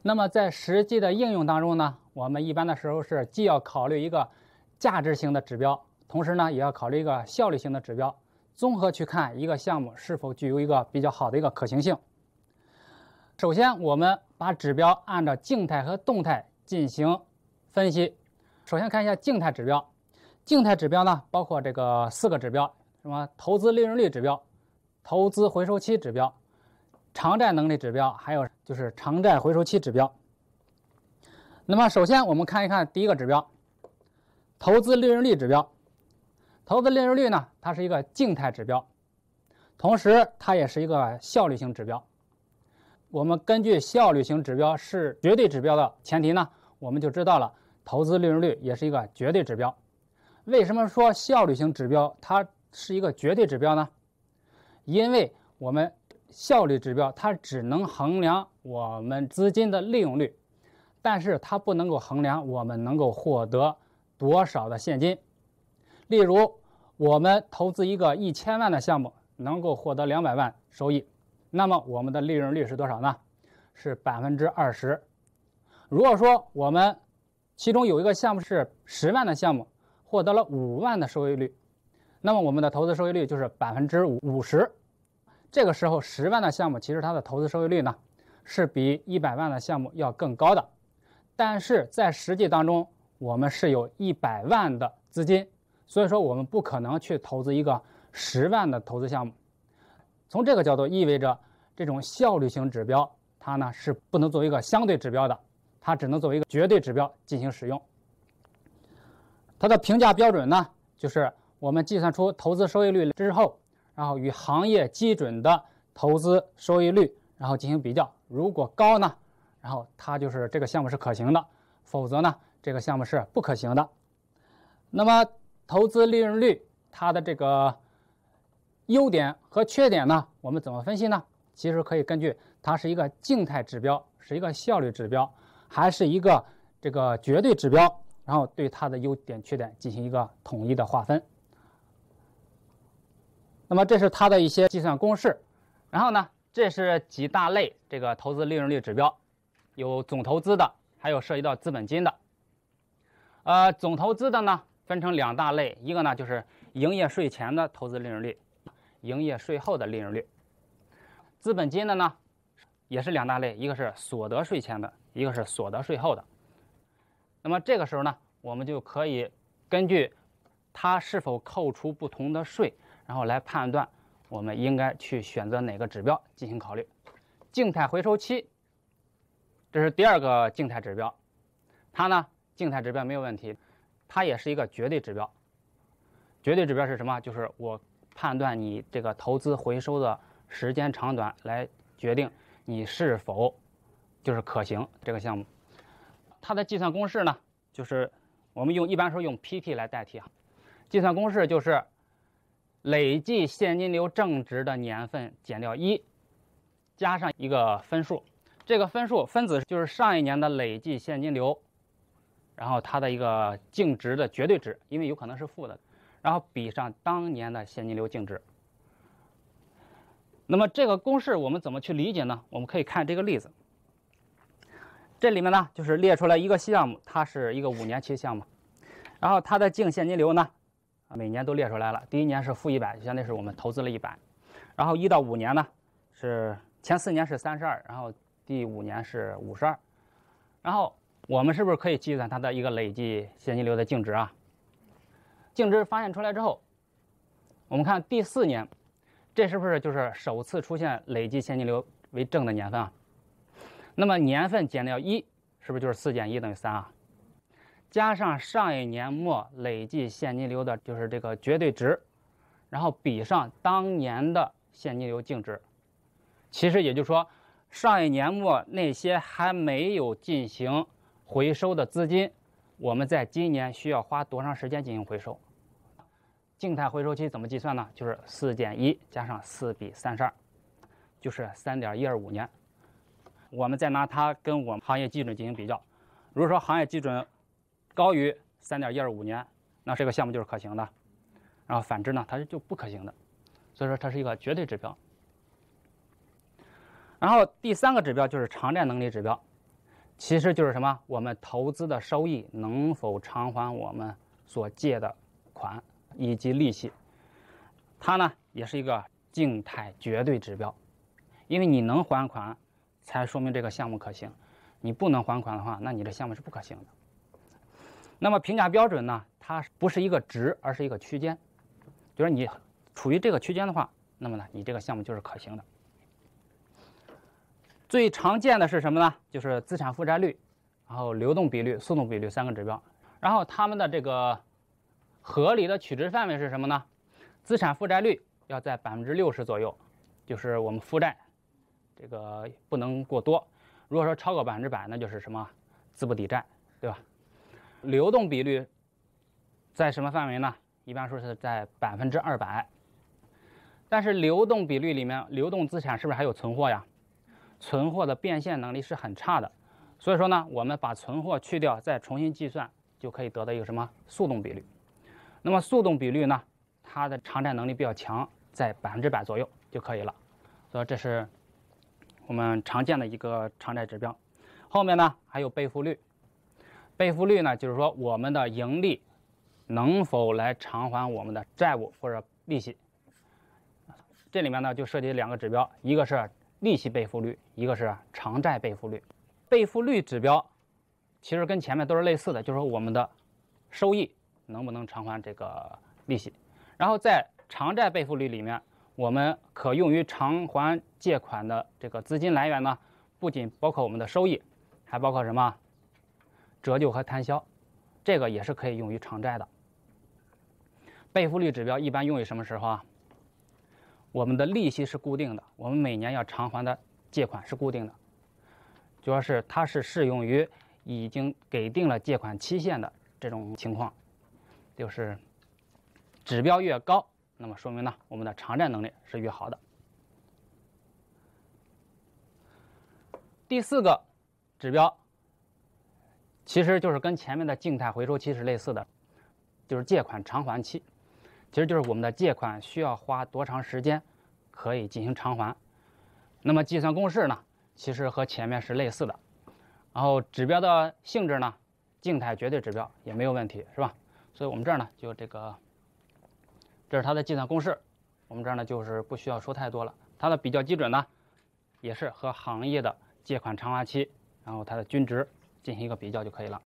那么，在实际的应用当中呢，我们一般的时候是既要考虑一个价值型的指标，同时呢，也要考虑一个效率型的指标，综合去看一个项目是否具有一个比较好的一个可行性。首先，我们把指标按照静态和动态进行分析。首先看一下静态指标，静态指标呢包括这个四个指标，什么投资利润率指标、投资回收期指标、偿债能力指标，还有就是偿债回收期指标。那么首先我们看一看第一个指标，投资利润率指标。投资利润率呢，它是一个静态指标，同时它也是一个效率型指标。我们根据效率型指标是绝对指标的前提呢，我们就知道了。投资利润率也是一个绝对指标。为什么说效率型指标它是一个绝对指标呢？因为我们效率指标它只能衡量我们资金的利用率，但是它不能够衡量我们能够获得多少的现金。例如，我们投资一个一千万的项目，能够获得两百万收益，那么我们的利润率是多少呢？是百分之二十。如果说我们其中有一个项目是十万的项目，获得了五万的收益率，那么我们的投资收益率就是百分之五五十。这个时候，十万的项目其实它的投资收益率呢是比一百万的项目要更高的，但是在实际当中，我们是有一百万的资金，所以说我们不可能去投资一个十万的投资项目。从这个角度，意味着这种效率型指标，它呢是不能作为一个相对指标的。它只能作为一个绝对指标进行使用。它的评价标准呢，就是我们计算出投资收益率之后，然后与行业基准的投资收益率然后进行比较，如果高呢，然后它就是这个项目是可行的；否则呢，这个项目是不可行的。那么投资利润率它的这个优点和缺点呢，我们怎么分析呢？其实可以根据它是一个静态指标，是一个效率指标。还是一个这个绝对指标，然后对它的优点、缺点进行一个统一的划分。那么这是它的一些计算公式，然后呢，这是几大类这个投资利润率指标，有总投资的，还有涉及到资本金的。呃，总投资的呢，分成两大类，一个呢就是营业税前的投资利润率，营业税后的利润率。资本金的呢？也是两大类，一个是所得税前的，一个是所得税后的。那么这个时候呢，我们就可以根据它是否扣除不同的税，然后来判断我们应该去选择哪个指标进行考虑。静态回收期，这是第二个静态指标。它呢，静态指标没有问题，它也是一个绝对指标。绝对指标是什么？就是我判断你这个投资回收的时间长短来决定。你是否就是可行这个项目？它的计算公式呢？就是我们用一般说用 Pt 来代替啊。计算公式就是累计现金流正值的年份减掉一，加上一个分数。这个分数分子就是上一年的累计现金流，然后它的一个净值的绝对值，因为有可能是负的，然后比上当年的现金流净值。那么这个公式我们怎么去理解呢？我们可以看这个例子，这里面呢就是列出来一个项目，它是一个五年期项目，然后它的净现金流呢，每年都列出来了。第一年是负一百，就相当于是我们投资了一百，然后一到五年呢，是前四年是三十二，然后第五年是五十二，然后我们是不是可以计算它的一个累计现金流的净值啊？净值发现出来之后，我们看第四年。这是不是就是首次出现累计现金流为正的年份啊？那么年份减掉一，是不是就是四减一等于三啊？加上上一年末累计现金流的就是这个绝对值，然后比上当年的现金流净值，其实也就是说，上一年末那些还没有进行回收的资金，我们在今年需要花多长时间进行回收？静态回收期怎么计算呢？就是四减一加上四比三十二，就是三点一二五年。我们再拿它跟我们行业基准进行比较，如果说行业基准高于三点一二五年，那这个项目就是可行的；然后反之呢，它是就不可行的。所以说它是一个绝对指标。然后第三个指标就是偿债能力指标，其实就是什么？我们投资的收益能否偿还我们所借的款？以及利息，它呢也是一个静态绝对指标，因为你能还款，才说明这个项目可行，你不能还款的话，那你这项目是不可行的。那么评价标准呢，它不是一个值，而是一个区间，就是你处于这个区间的话，那么呢，你这个项目就是可行的。最常见的是什么呢？就是资产负债率，然后流动比率、速动比率三个指标，然后他们的这个。合理的取值范围是什么呢？资产负债率要在百分之六十左右，就是我们负债这个不能过多。如果说超过百分之百，那就是什么资不抵债，对吧？流动比率在什么范围呢？一般说是在百分之二百。但是流动比率里面，流动资产是不是还有存货呀？存货的变现能力是很差的，所以说呢，我们把存货去掉，再重新计算，就可以得到一个什么速动比率。那么速动比率呢？它的偿债能力比较强，在百分之百左右就可以了。所以这是我们常见的一个偿债指标。后面呢还有备付率。备付率呢，就是说我们的盈利能否来偿还我们的债务或者利息。这里面呢就涉及两个指标，一个是利息备付率，一个是偿债备付率。备付率指标其实跟前面都是类似的，就是说我们的收益。能不能偿还这个利息？然后在偿债备付率里面，我们可用于偿还借款的这个资金来源呢？不仅包括我们的收益，还包括什么折旧和摊销，这个也是可以用于偿债的。备付率指标一般用于什么时候啊？我们的利息是固定的，我们每年要偿还的借款是固定的，主要是它是适用于已经给定了借款期限的这种情况。就是指标越高，那么说明呢，我们的偿债能力是越好的。第四个指标，其实就是跟前面的静态回收期是类似的，就是借款偿还期，其实就是我们的借款需要花多长时间可以进行偿还。那么计算公式呢，其实和前面是类似的。然后指标的性质呢，静态绝对指标也没有问题，是吧？所以我们这儿呢，就这个，这是它的计算公式。我们这儿呢，就是不需要说太多了。它的比较基准呢，也是和行业的借款偿还期，然后它的均值进行一个比较就可以了。